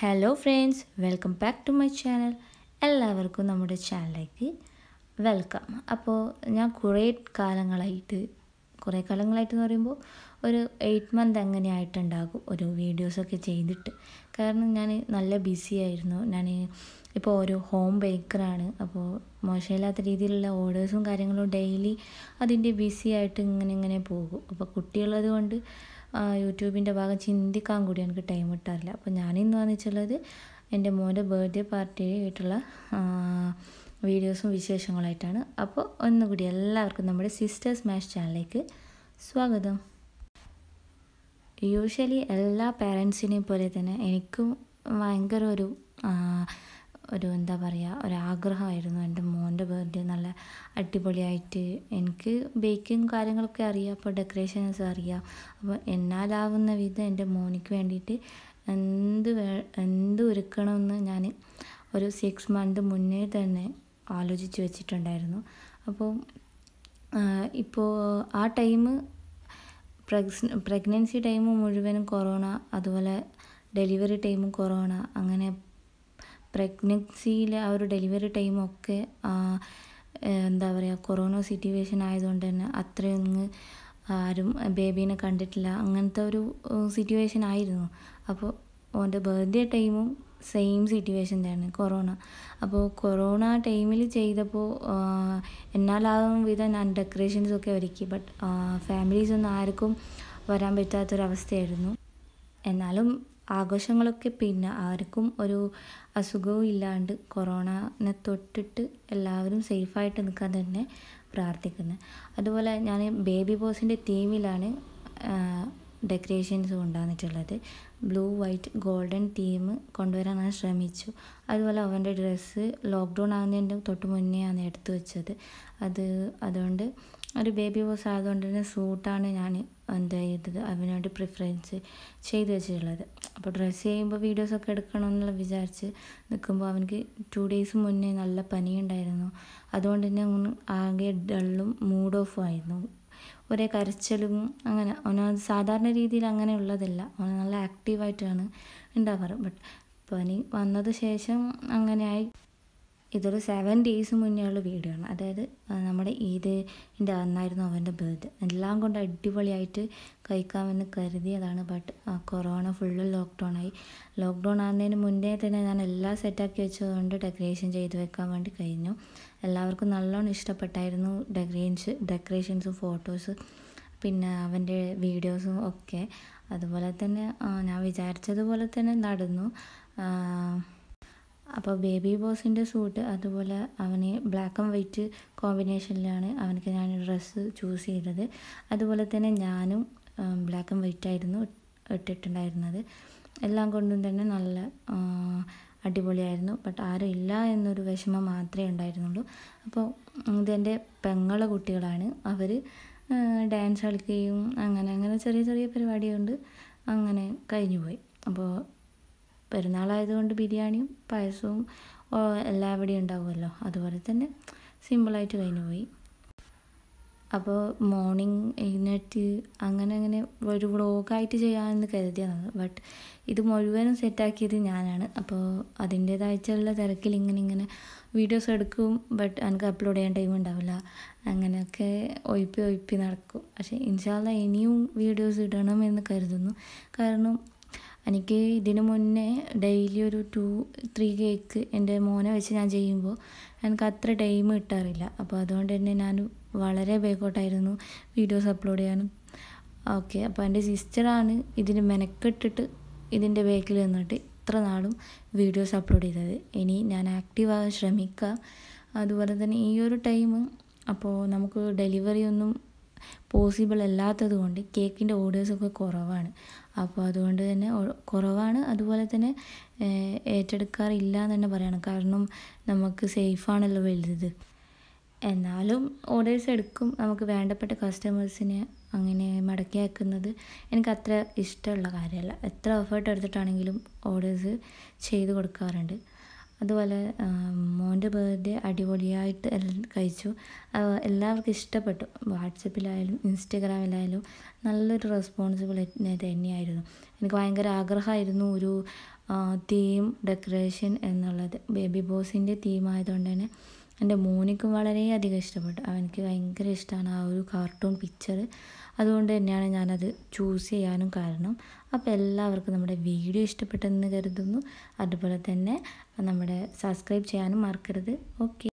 hello friends welcome back to my channel എല്ലാവർക്കും നമ്മുടെ ചാനലിലേക്ക് വെൽക്കം അപ്പോൾ ഞാൻ കുറേ കാലങ്ങളായിട്ട് കുറേ കാലങ്ങളായിട്ട് എന്ന് പറയുമ്പോൾ ഒരു എയ്റ്റ് മന്ത് അങ്ങനെ ആയിട്ടുണ്ടാകും ഒരു വീഡിയോസൊക്കെ ചെയ്തിട്ട് കാരണം ഞാൻ നല്ല ബിസി ആയിരുന്നു ഞാൻ ഇപ്പോൾ ഒരു ഹോം ബേക്കറാണ് അപ്പോൾ മോശമില്ലാത്ത രീതിയിലുള്ള ഓർഡേഴ്സും കാര്യങ്ങളും ഡെയിലി അതിൻ്റെ ബിസി ആയിട്ട് ഇങ്ങനെ ഇങ്ങനെ പോകും അപ്പോൾ കുട്ടിയുള്ളത് കൊണ്ട് യൂട്യൂബിൻ്റെ ഭാഗം ചിന്തിക്കാൻ കൂടി എനിക്ക് ടൈം കിട്ടാറില്ല അപ്പോൾ ഞാനിന്ന് വന്നിച്ചുള്ളത് എൻ്റെ മോൻ്റെ ബർത്ത്ഡേ പാർട്ടിയായിട്ടുള്ള വീഡിയോസും വിശേഷങ്ങളായിട്ടാണ് അപ്പോൾ ഒന്നുകൂടി എല്ലാവർക്കും നമ്മുടെ സിസ്റ്റേഴ്സ് മാഷ് ചാനലിലേക്ക് സ്വാഗതം യൂഷ്വലി എല്ലാ പേരൻസിനെയും പോലെ തന്നെ എനിക്കും ഭയങ്കര ഒരു ഒരു എന്താ പറയുക ഒരാഗ്രഹമായിരുന്നു എൻ്റെ മോൻ്റെ ബർത്ത്ഡേ നല്ല അടിപൊളിയായിട്ട് എനിക്ക് ബേക്കിങ് കാര്യങ്ങളൊക്കെ അറിയാം അപ്പോൾ ഡെക്കറേഷൻസ് അറിയാം അപ്പോൾ എന്നാലാവുന്ന വിധം എൻ്റെ മോനിക്ക് വേണ്ടിയിട്ട് എന്ത് വേ എന്ത് ഒരുക്കണമെന്ന് ഞാൻ ഒരു സിക്സ് മന്ത് മുന്നേ തന്നെ ആലോചിച്ച് വെച്ചിട്ടുണ്ടായിരുന്നു അപ്പോൾ ഇപ്പോൾ ആ ടൈം പ്രഗ്നൻസി ടൈം മുഴുവനും കൊറോണ അതുപോലെ ഡെലിവറി ടൈമും കൊറോണ അങ്ങനെ പ്രഗ്നൻസിയിലെ ആ ഒരു ഡെലിവറി ടൈമൊക്കെ എന്താ പറയുക കൊറോണ സിറ്റുവേഷൻ ആയതുകൊണ്ട് തന്നെ അത്രയൊന്ന് ആരും ബേബീനെ കണ്ടിട്ടില്ല അങ്ങനത്തെ ഒരു സിറ്റുവേഷൻ ആയിരുന്നു അപ്പോൾ ഓൻ്റെ ബർത്ത്ഡേ ടൈമും സെയിം സിറ്റുവേഷൻ തന്നെ കൊറോണ അപ്പോൾ കൊറോണ ടൈമിൽ ചെയ്തപ്പോൾ എന്നാലാകും വിധം ഞാൻ ഡെക്കറേഷൻസൊക്കെ ഒരുക്കി ബട്ട് ഫാമിലീസൊന്നും ആർക്കും വരാൻ പറ്റാത്തൊരവസ്ഥയായിരുന്നു എന്നാലും ആഘോഷങ്ങളൊക്കെ പിന്നെ ആർക്കും ഒരു അസുഖവും ഇല്ലാണ്ട് കൊറോണനെ തൊട്ടിട്ട് എല്ലാവരും സേഫായിട്ട് നിൽക്കാൻ തന്നെ പ്രാർത്ഥിക്കുന്നത് അതുപോലെ ഞാൻ ബേബി ബോസിൻ്റെ തീമിലാണ് ഡെക്കറേഷൻസ് കൊണ്ടുവന്നിട്ടുള്ളത് ബ്ലൂ വൈറ്റ് ഗോൾഡൻ തീം കൊണ്ടുവരാൻ ഞാൻ ശ്രമിച്ചു അതുപോലെ അവൻ്റെ ഡ്രസ്സ് ലോക്ക്ഡൗൺ ആകുന്നതിൻ്റെ തൊട്ട് മുന്നേ ആണ് എടുത്തു വെച്ചത് അത് അതുകൊണ്ട് ഒരു ബേബി ബോസ് ആയതുകൊണ്ട് തന്നെ സൂട്ടാണ് ഞാൻ എന്താ ചെയ്തത് അവനോട് പ്രിഫറൻസ് ചെയ്തു വെച്ചിട്ടുള്ളത് അപ്പോൾ ഡ്രസ്സ് ചെയ്യുമ്പോൾ വീഡിയോസൊക്കെ എടുക്കണമെന്നുള്ള വിചാരിച്ച് നിൽക്കുമ്പോൾ അവനക്ക് ടു ഡേയ്സ് മുന്നേ നല്ല പനിയുണ്ടായിരുന്നു അതുകൊണ്ട് തന്നെ ആകെ ഡള്ളും മൂഡ് ഓഫും ആയിരുന്നു ഒരേ കരച്ചലും അങ്ങനെ അവനത് സാധാരണ രീതിയിൽ അങ്ങനെ ഉള്ളതല്ല അവൻ നല്ല ആക്റ്റീവായിട്ടാണ് ഉണ്ടാവാറ് ബട്ട് പനി വന്നത് ശേഷം അങ്ങനെയായി ഇതൊരു സെവൻ ഡേയ്സ് മുന്നേയുള്ള വീഡിയോ ആണ് അതായത് നമ്മുടെ ഈദിൻ്റെ അന്നായിരുന്നു അവൻ്റെ ബർത്ത് എല്ലാം കൊണ്ട് അടിപൊളിയായിട്ട് കഴിക്കാമെന്ന് കരുതിയതാണ് ബട്ട് കൊറോണ ഫുള്ള് ലോക്ക്ഡൗൺ ആയി ലോക്ക്ഡൗൺ ആകുന്നതിന് മുന്നേ തന്നെ ഞാൻ എല്ലാം സെറ്റാക്കി വെച്ചതുകൊണ്ട് ഡെക്കറേഷൻ ചെയ്ത് വെക്കാൻ വേണ്ടി കഴിഞ്ഞു എല്ലാവർക്കും നല്ലോണം ഇഷ്ടപ്പെട്ടായിരുന്നു ഡെക്കറേഷൻസ് ഡെക്കറേഷൻസും ഫോട്ടോസ് പിന്നെ അവൻ്റെ വീഡിയോസും ഒക്കെ അതുപോലെ തന്നെ ഞാൻ വിചാരിച്ചതുപോലെ തന്നെ നടന്നു അപ്പോൾ ബേബി ബോസിൻ്റെ സൂട്ട് അതുപോലെ അവന് ബ്ലാക്ക് ആൻഡ് വൈറ്റ് കോമ്പിനേഷനിലാണ് അവനക്ക് ഞാൻ ഡ്രസ്സ് ചൂസ് ചെയ്തത് അതുപോലെ തന്നെ ഞാനും ബ്ലാക്ക് ആൻഡ് വൈറ്റ് ആയിരുന്നു ഇട്ടിട്ടുണ്ടായിരുന്നത് എല്ലാം കൊണ്ടും തന്നെ നല്ല അടിപൊളിയായിരുന്നു ബട്ട് ആരും ഇല്ല എന്നൊരു വിഷമം മാത്രമേ ഉണ്ടായിരുന്നുള്ളൂ അപ്പോൾ ഇതെൻ്റെ പെങ്ങളെ കുട്ടികളാണ് അവർ ഡാൻസ് കളിക്കുകയും അങ്ങനെ അങ്ങനെ ചെറിയ ചെറിയ പരിപാടിയുണ്ട് അങ്ങനെ കഴിഞ്ഞുപോയി അപ്പോൾ പെരുന്നാളായതുകൊണ്ട് ബിരിയാണിയും പായസവും എല്ലാം അവിടെ ഉണ്ടാവുമല്ലോ അതുപോലെ തന്നെ സിമ്പിളായിട്ട് കഴിഞ്ഞു പോയി അപ്പോൾ മോർണിംഗ് എഴുന്നേറ്റ് അങ്ങനെ അങ്ങനെ ഒരു വ്ളോഗായിട്ട് ചെയ്യാമെന്ന് കരുതിയതാണ് ബട്ട് ഇത് മുഴുവനും സെറ്റാക്കിയത് ഞാനാണ് അപ്പോൾ അതിൻ്റേതായിട്ടുള്ള തിരക്കിൽ ഇങ്ങനെ ഇങ്ങനെ വീഡിയോസ് എടുക്കും ബട്ട് എനിക്ക് അപ്ലോഡ് ചെയ്യാൻ ടൈം ഉണ്ടാവില്ല അങ്ങനെയൊക്കെ ഒഴിപ്പി ഒഴിപ്പി നടക്കും പക്ഷേ ഇൻഷാല്ല ഇനിയും വീഡിയോസ് ഇടണം എന്ന് കരുതുന്നു കാരണം എനിക്ക് ഇതിനു മുന്നേ ഡെയിലി ഒരു ടു ത്രീ കേക്ക് എൻ്റെ മോനെ വെച്ച് ഞാൻ ചെയ്യുമ്പോൾ എനിക്ക് അത്ര ടൈം കിട്ടാറില്ല അപ്പോൾ അതുകൊണ്ട് തന്നെ ഞാൻ വളരെ ബേക്കോട്ടായിരുന്നു വീഡിയോസ് അപ്ലോഡ് ചെയ്യാനും ഓക്കെ അപ്പോൾ എൻ്റെ സിസ്റ്ററാണ് ഇതിന് മെനക്കെട്ടിട്ട് ഇതിൻ്റെ ബേക്കിൽ നിന്നിട്ട് ഇത്ര നാളും വീഡിയോസ് അപ്ലോഡ് ചെയ്തത് ഇനി ഞാൻ ആകാൻ ശ്രമിക്കുക അതുപോലെ തന്നെ ഈ ഒരു ടൈം അപ്പോൾ നമുക്ക് ഡെലിവറി ഒന്നും പോസിബിൾ അല്ലാത്തത് കൊണ്ട് കേക്കിൻ്റെ ഓർഡേഴ്സൊക്കെ കുറവാണ് അപ്പോൾ അതുകൊണ്ട് തന്നെ കുറവാണ് അതുപോലെ തന്നെ ഏറ്റെടുക്കാറില്ല എന്ന് തന്നെ പറയണം കാരണം നമുക്ക് സേഫാണല്ലോ വലുത് എന്നാലും ഓർഡേഴ്സ് എടുക്കും നമുക്ക് വേണ്ടപ്പെട്ട കസ്റ്റമേഴ്സിനെ അങ്ങനെ മടക്കി അയക്കുന്നത് എനിക്ക് അത്ര ഇഷ്ടമുള്ള കാര്യമല്ല എത്ര എഫേർട്ട് എടുത്തിട്ടാണെങ്കിലും ഓർഡേഴ്സ് ചെയ്ത് കൊടുക്കാറുണ്ട് അതുപോലെ മോൻ്റെ ബർത്ത്ഡേ അടിപൊളിയായിട്ട് കഴിച്ചു എല്ലാവർക്കും ഇഷ്ടപ്പെട്ടു വാട്സപ്പിലായാലും ഇൻസ്റ്റഗ്രാമിലായാലും നല്ലൊരു റെസ്പോൺസിബിളിറ്റി തന്നെയായിരുന്നു എനിക്ക് ഭയങ്കര ആഗ്രഹമായിരുന്നു ഒരു തീം ഡെക്കറേഷൻ എന്നുള്ളത് ബേബി ബോസിൻ്റെ തീമായതുകൊണ്ട് തന്നെ എൻ്റെ മോനിക്കും വളരെയധികം ഇഷ്ടപ്പെട്ടു അവനിക്ക് ഭയങ്കര ഇഷ്ടമാണ് ആ ഒരു കാർട്ടൂൺ പിക്ചർ അതുകൊണ്ട് തന്നെയാണ് ഞാനത് ചൂസ് ചെയ്യാനും കാരണം അപ്പോൾ എല്ലാവർക്കും നമ്മുടെ വീഡിയോ ഇഷ്ടപ്പെട്ടെന്ന് കരുതുന്നു അതുപോലെ തന്നെ നമ്മുടെ സബ്സ്ക്രൈബ് ചെയ്യാനും മറക്കരുത് ഓക്കെ